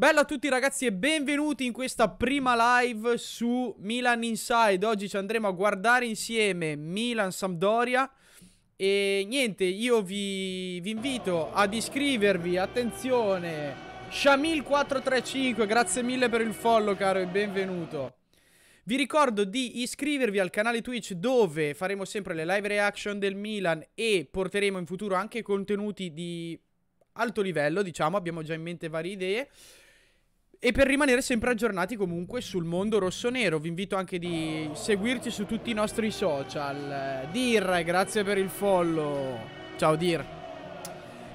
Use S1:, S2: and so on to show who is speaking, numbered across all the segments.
S1: Bella a tutti ragazzi e benvenuti in questa prima live su Milan Inside Oggi ci andremo a guardare insieme Milan-Sampdoria E niente, io vi, vi invito ad iscrivervi, attenzione Shamil435, grazie mille per il follow caro e benvenuto Vi ricordo di iscrivervi al canale Twitch dove faremo sempre le live reaction del Milan E porteremo in futuro anche contenuti di alto livello diciamo, abbiamo già in mente varie idee e per rimanere sempre aggiornati comunque sul mondo rosso-nero, vi invito anche di seguirci su tutti i nostri social. Eh, Dir, grazie per il follow. Ciao Dir.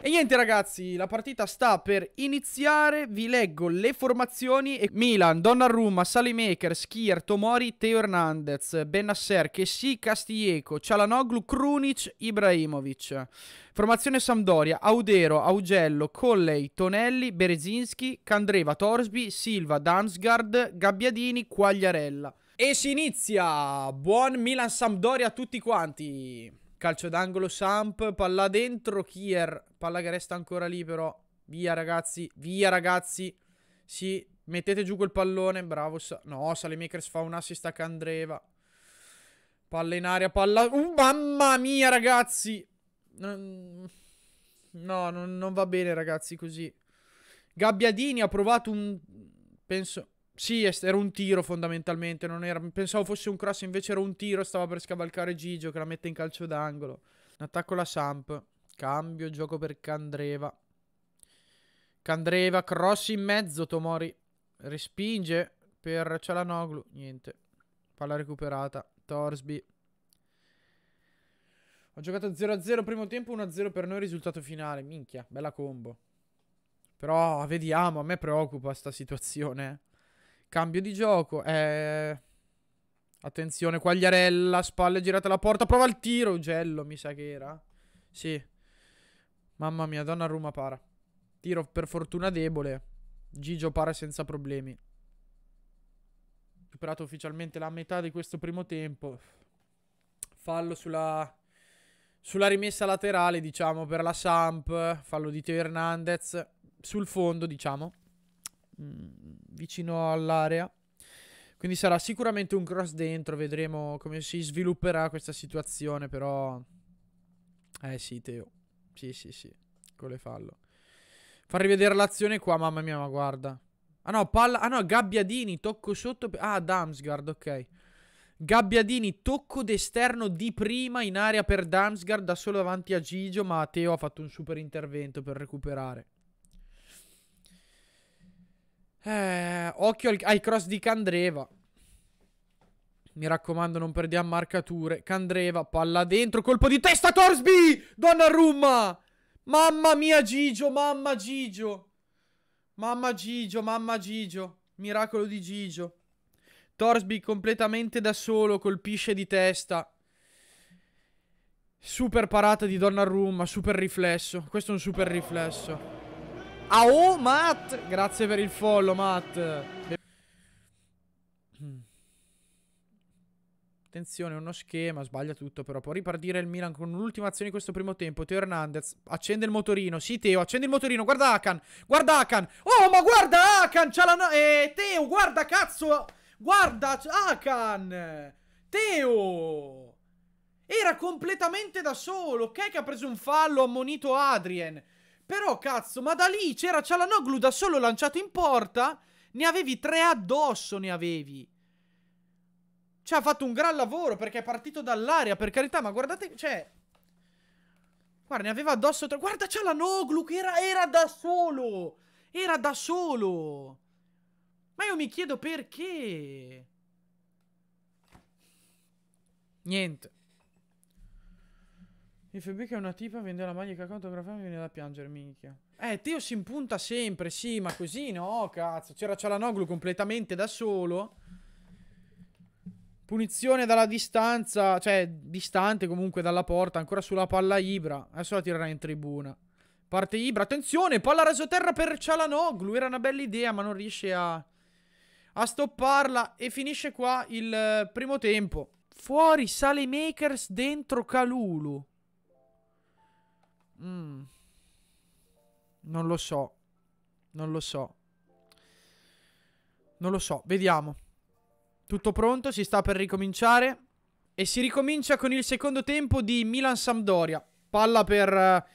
S1: E niente ragazzi, la partita sta per iniziare, vi leggo le formazioni e Milan, Donnarumma, Salimaker, Schier, Tomori, Teo Hernandez, Benasser, Kessi, Castilleco, Cialanoglu, Krunic, Ibrahimovic. Formazione Sampdoria, Audero, Augello, Colley, Tonelli, Berezinski, Candreva, Torsby, Silva, Dansgaard, Gabbiadini, Quagliarella. E si inizia! Buon Milan Sampdoria a tutti quanti! Calcio d'angolo Samp, palla dentro Kier, palla che resta ancora lì però. Via ragazzi, via ragazzi. Sì, mettete giù quel pallone, bravo. Sa no, Salemakers fa un assist a Candreva. Palla in aria, palla... Uh, mamma mia ragazzi! No, non, non va bene ragazzi così. Gabbiadini ha provato un... Penso... Sì, era un tiro fondamentalmente, non era... pensavo fosse un cross, invece era un tiro, stava per scavalcare Gigio che la mette in calcio d'angolo. Un attacco la Samp, cambio, gioco per Candreva. Candreva, cross in mezzo, Tomori. Respinge per Cialanoglu, niente. Palla recuperata, Torsby. Ho giocato 0-0 primo tempo, 1-0 per noi, risultato finale. Minchia, bella combo. Però vediamo, a me preoccupa sta situazione, eh. Cambio di gioco. Eh... Attenzione, Quagliarella, spalle girate alla porta. Prova il tiro, Ugello, mi sa che era. Sì. Mamma mia, donna Roma para. Tiro per fortuna debole. Gigio para senza problemi. Superato ufficialmente la metà di questo primo tempo. Fallo sulla... Sulla rimessa laterale, diciamo, per la Samp. Fallo di Teo Hernandez. Sul fondo, diciamo mh, mm, vicino all'area. Quindi sarà sicuramente un cross dentro, vedremo come si svilupperà questa situazione, però... Eh sì, Teo. Sì, sì, sì. Gole fallo. Far rivedere l'azione qua, mamma mia, ma guarda. Ah no, palla... Ah no, Gabbiadini, tocco sotto... Ah, Damsgard, ok. Gabbiadini, tocco d'esterno di prima in area per Damsgard, da solo davanti a Gigio, ma Teo ha fatto un super intervento per recuperare. Eh, occhio al, ai cross di Candreva. Mi raccomando, non perdiamo marcature. Candreva, palla dentro, colpo di testa, Torsby! Donnarumma! Mamma mia, Gigio, mamma Gigio. Mamma Gigio, mamma Gigio. Miracolo di Gigio. Torsby completamente da solo, colpisce di testa. Super parata di Donnarumma, super riflesso. Questo è un super riflesso. Ah, oh, Matt! Grazie per il follow, Matt. Attenzione, uno schema, sbaglia tutto però. Può ripartire il Milan con l'ultima azione di questo primo tempo. Teo Hernandez, accende il motorino. Sì, Teo, accende il motorino. Guarda Akan, guarda Akan. Oh, ma guarda Akan, c'ha la... eh, Teo, guarda, cazzo. Guarda, Akan. Teo. Era completamente da solo. Ok che ha preso un fallo, ha ammonito Adrien. Però cazzo, ma da lì c'era Cialanoglu da solo lanciato in porta. Ne avevi tre addosso, ne avevi. Cioè, ha fatto un gran lavoro perché è partito dall'aria, per carità, ma guardate, cioè... Guarda, ne aveva addosso tre... Guarda Cialanoglu che era, era da solo! Era da solo! Ma io mi chiedo perché... Niente. FB che è una tipa vende la maglia cacao autografata mi viene da piangere, minchia. Eh, Teo si impunta sempre, sì, ma così no, cazzo. C'era Cialanoglu completamente da solo. Punizione dalla distanza, cioè distante comunque dalla porta, ancora sulla palla Ibra. Adesso la tirerà in tribuna. Parte Ibra, attenzione, palla rasoterra per Cialanoglu, era una bella idea ma non riesce a, a stopparla e finisce qua il eh, primo tempo. Fuori sale Makers, dentro Calulu. Mm. Non lo so. Non lo so. Non lo so, vediamo. Tutto pronto, si sta per ricominciare. E si ricomincia con il secondo tempo di Milan-Sampdoria. Palla per uh,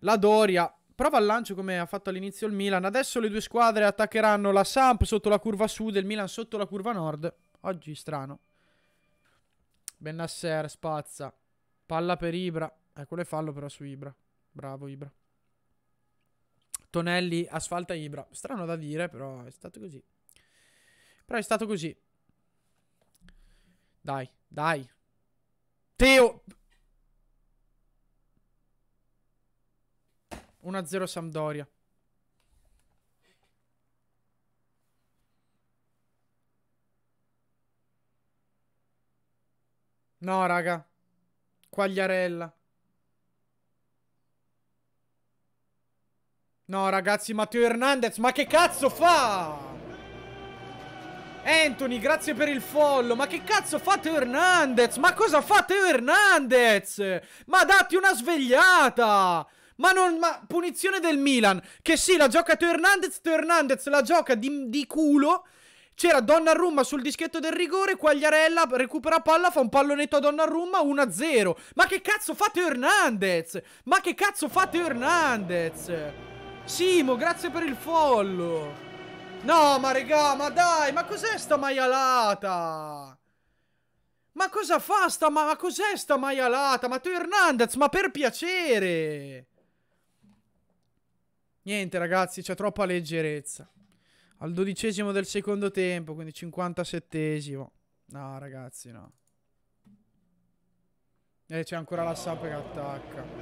S1: la Doria. Prova al lancio come ha fatto all'inizio il Milan. Adesso le due squadre attaccheranno la Samp sotto la curva sud e il Milan sotto la curva nord. Oggi strano. Benasser spazza. Palla per Ibra. Ecco, eh, le fallo però su Ibra. Bravo Ibra. Tonelli asfalta Ibra. Strano da dire, però è stato così. Però è stato così. Dai, dai. Teo! 1-0 Sampdoria. No, raga. Quagliarella. No, ragazzi, Matteo Hernandez, ma che cazzo fa? Anthony, grazie per il follow. Ma che cazzo fa Teo Hernandez? Ma cosa fa Teo Hernandez? Ma datti una svegliata! Ma non. Ma punizione del Milan. Che sì, la gioca Teo Hernandez. Teo Hernandez la gioca di, di culo. C'era Donnarumma sul dischetto del rigore, Quagliarella recupera palla, fa un pallonetto a Donnarumma, 1-0. Ma che cazzo fa Teo Hernandez? Ma che cazzo fa Teo Hernandez? Simo, grazie per il follow. No, ma regà, ma dai, ma cos'è sta maialata? Ma cosa fa sta, ma, ma cos'è sta maialata? Ma tu Hernandez, ma per piacere. Niente ragazzi, c'è troppa leggerezza. Al dodicesimo del secondo tempo, quindi 57esimo. No ragazzi, no. E eh, c'è ancora la SAP che attacca.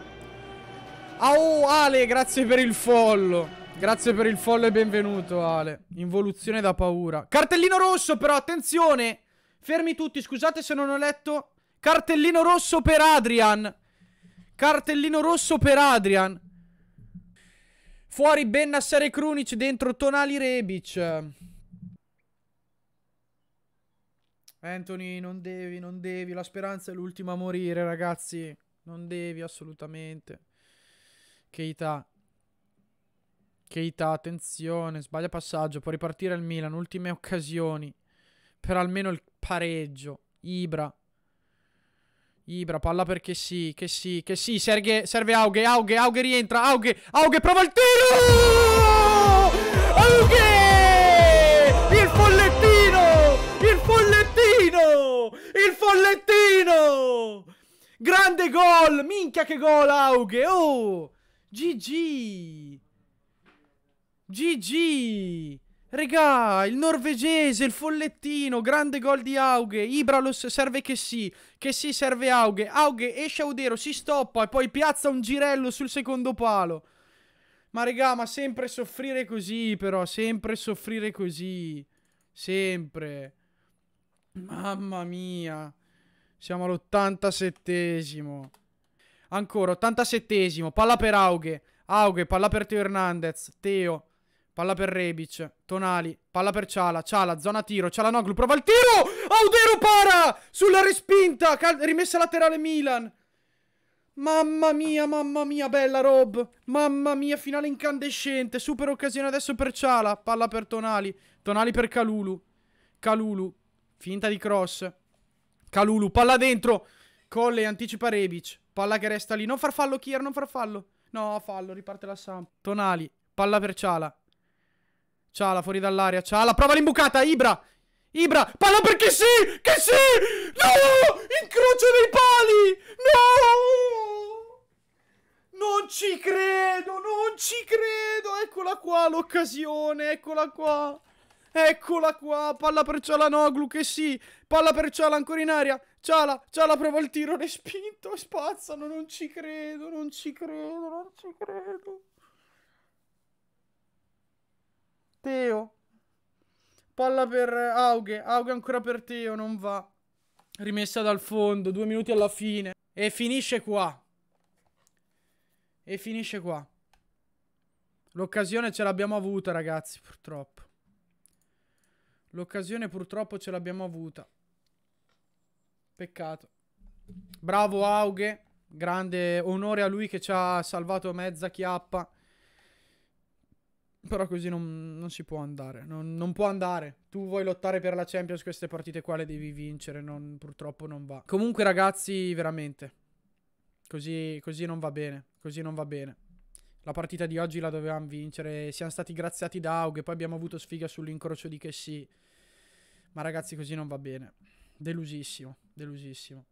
S1: Ah, oh, Ale, grazie per il follo. Grazie per il follo e benvenuto, Ale. Involuzione da paura. Cartellino rosso, però, attenzione. Fermi tutti, scusate se non ho letto. Cartellino rosso per Adrian. Cartellino rosso per Adrian. Fuori Bennassare Krunic, dentro Tonali Rebic. Anthony, non devi, non devi. La speranza è l'ultima a morire, ragazzi. Non devi assolutamente. Keita. Keita, attenzione, sbaglia passaggio, può ripartire il Milan, ultime occasioni per almeno il pareggio. Ibra. Ibra, palla perché sì, che sì, che sì, serve, serve Aughe, Aughe, Aughe rientra, Aughe, Aughe prova il tiro! Aughe! Il follettino! Il follettino! Il follettino! Grande gol! Minchia che gol Aughe! Oh! GG! GG! Regà, il norvegese, il follettino, grande gol di Aughe, Ibralos serve che sì, che sì serve Aughe, Aughe esce Audero, si stoppa e poi piazza un girello sul secondo palo. Ma regà, ma sempre soffrire così però, sempre soffrire così, sempre. Mamma mia, siamo all'87esimo. Ancora, 87esimo, palla per Aughe. Aughe, palla per Teo Hernandez. Teo, palla per Rebic. Tonali, palla per Ciala. Ciala, zona tiro. Ciala Noglu, prova il tiro! Audero para! Sulla respinta! Cal rimessa laterale Milan. Mamma mia, mamma mia, bella Rob. Mamma mia, finale incandescente. Super occasione adesso per Ciala. Palla per Tonali. Tonali per Calulu. Calulu. Finta di cross. Calulu, palla dentro. Colle anticipa Rebic. Palla che resta lì. Non far fallo, Kier, non far fallo. No, fallo, riparte la Sam. Tonali, palla per Ciala. Ciala fuori dall'aria. Ciala, prova l'imbucata. Ibra. Ibra, palla per che sì, che sì. No! Incrocio dei pali. No! Non ci credo, non ci credo. Eccola qua l'occasione, eccola qua. Eccola qua, palla per Cialanoglu che sì, palla per Ciala ancora in aria. Già la, già prova il tiro, respinto, spazzano, non ci credo, non ci credo, non ci credo. Teo. Palla per Aughe, Aughe ancora per Teo, non va. Rimessa dal fondo, due minuti alla fine. E finisce qua. E finisce qua. L'occasione ce l'abbiamo avuta, ragazzi, purtroppo. L'occasione purtroppo ce l'abbiamo avuta. Peccato. Bravo Aughe. Grande onore a lui che ci ha salvato mezza chiappa. Però così non, non si può andare. Non, non, può andare. Tu vuoi lottare per la Champions, queste partite qua le devi vincere. Non, purtroppo non va. Comunque, ragazzi, veramente. Così, così non va bene. Così non va bene. La partita di oggi la dovevamo vincere. Siamo stati graziati da Aughe. Poi abbiamo avuto sfiga sull'incrocio di Kessi. Ma ragazzi, così non va bene. Delusissimo, delusissimo.